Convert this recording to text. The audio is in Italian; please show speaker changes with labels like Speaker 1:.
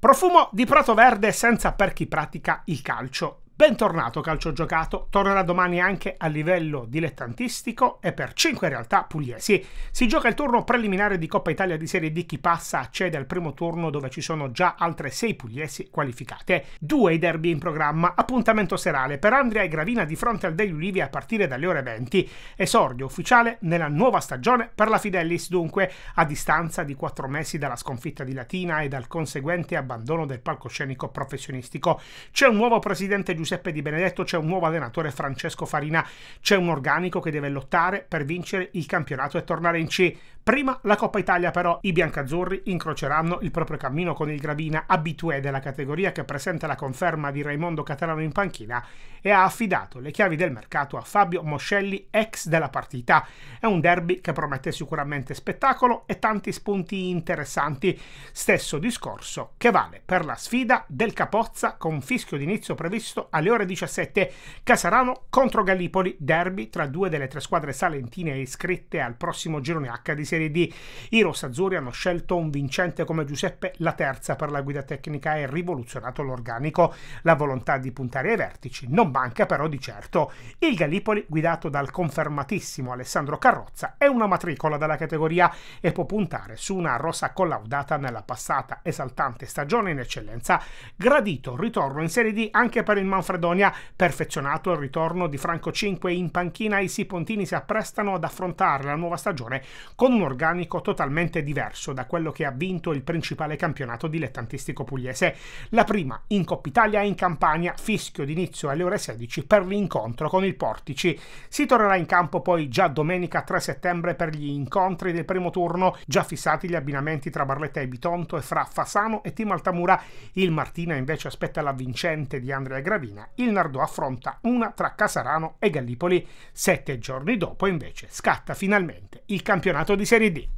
Speaker 1: Profumo di Prato Verde senza per chi pratica il calcio. Bentornato Calcio Giocato, tornerà domani anche a livello dilettantistico e per 5 realtà pugliesi. Si gioca il turno preliminare di Coppa Italia di Serie D, chi passa accede al primo turno dove ci sono già altre 6 pugliesi qualificate. Due i derby in programma, appuntamento serale per Andrea e Gravina di fronte al Degli Ulivi a partire dalle ore 20. Esordio ufficiale nella nuova stagione per la Fidelis dunque, a distanza di 4 mesi dalla sconfitta di Latina e dal conseguente abbandono del palcoscenico professionistico. C'è un nuovo presidente Giuseppe Giuseppe Di Benedetto, c'è un nuovo allenatore Francesco Farina, c'è un organico che deve lottare per vincere il campionato e tornare in C. Prima la Coppa Italia però i biancazzurri incroceranno il proprio cammino con il Gravina abitué della categoria che presenta la conferma di Raimondo Catalano in panchina e ha affidato le chiavi del mercato a Fabio Moscelli, ex della partita. È un derby che promette sicuramente spettacolo e tanti spunti interessanti. Stesso discorso che vale per la sfida del Capozza con fischio d'inizio previsto alle ore 17. Casarano contro Gallipoli, derby tra due delle tre squadre salentine iscritte al prossimo girone H di Serie D. I rossazzurri hanno scelto un vincente come Giuseppe la terza per la guida tecnica e rivoluzionato l'organico. La volontà di puntare ai vertici non basta banca, però di certo il Gallipoli, guidato dal confermatissimo Alessandro Carrozza, è una matricola della categoria e può puntare su una rosa collaudata nella passata esaltante stagione in eccellenza. Gradito ritorno in Serie D anche per il Manfredonia, perfezionato il ritorno di Franco 5 in panchina, i Sipontini si apprestano ad affrontare la nuova stagione con un organico totalmente diverso da quello che ha vinto il principale campionato dilettantistico pugliese. La prima in Coppa Italia e in Campania, fischio d'inizio alle ore 16 per l'incontro con il Portici. Si tornerà in campo poi già domenica 3 settembre per gli incontri del primo turno, già fissati gli abbinamenti tra Barletta e Bitonto e fra Fasano e Tim Altamura. Il Martina invece aspetta la vincente di Andrea Gravina, il Nardò affronta una tra Casarano e Gallipoli. Sette giorni dopo invece scatta finalmente il campionato di Serie D.